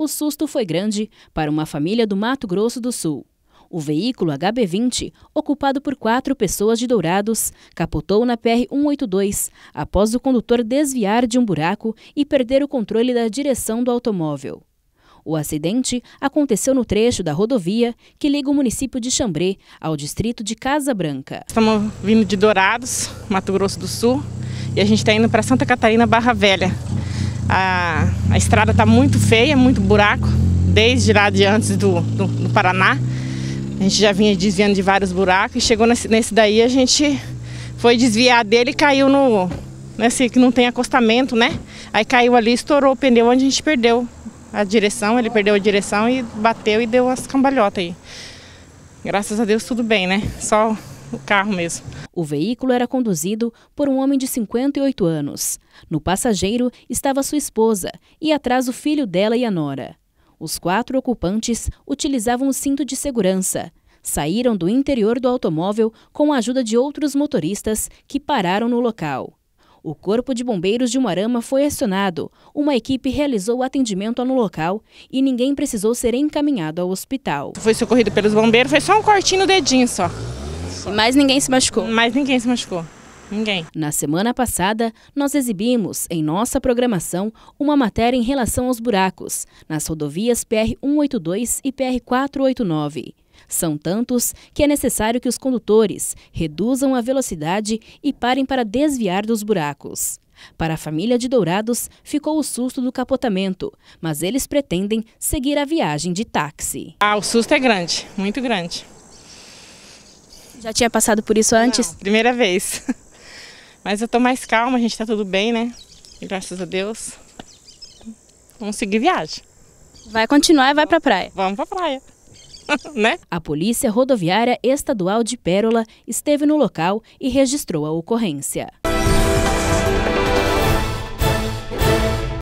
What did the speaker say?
O susto foi grande para uma família do Mato Grosso do Sul. O veículo HB20, ocupado por quatro pessoas de Dourados, capotou na PR-182 após o condutor desviar de um buraco e perder o controle da direção do automóvel. O acidente aconteceu no trecho da rodovia que liga o município de Xambrê ao distrito de Casa Branca. Estamos vindo de Dourados, Mato Grosso do Sul, e a gente está indo para Santa Catarina Barra Velha, a, a estrada está muito feia, muito buraco, desde lá de antes do, do, do, Paraná. A gente já vinha desviando de vários buracos e chegou nesse, nesse daí, a gente foi desviar dele e caiu no. Nesse que não tem acostamento, né? Aí caiu ali, estourou o pneu onde a gente perdeu a direção, ele perdeu a direção e bateu e deu as cambalhotas aí. Graças a Deus tudo bem, né? Só o carro mesmo. O veículo era conduzido por um homem de 58 anos. No passageiro estava sua esposa e atrás o filho dela e a nora. Os quatro ocupantes utilizavam o cinto de segurança. Saíram do interior do automóvel com a ajuda de outros motoristas que pararam no local. O Corpo de Bombeiros de Umarama foi acionado. Uma equipe realizou o atendimento no local e ninguém precisou ser encaminhado ao hospital. Foi socorrido pelos bombeiros, foi só um cortinho no dedinho só. E mais ninguém se machucou. Mais ninguém se machucou. Ninguém. Na semana passada, nós exibimos em nossa programação uma matéria em relação aos buracos nas rodovias PR-182 e PR-489. São tantos que é necessário que os condutores reduzam a velocidade e parem para desviar dos buracos. Para a família de Dourados, ficou o susto do capotamento, mas eles pretendem seguir a viagem de táxi. Ah, o susto é grande, muito grande. Já tinha passado por isso antes? Não, primeira vez. Mas eu tô mais calma, a gente tá tudo bem, né? Graças a Deus. Vamos seguir viagem. Vai continuar e vai pra praia. Vamos pra praia. né? A Polícia Rodoviária Estadual de Pérola esteve no local e registrou a ocorrência.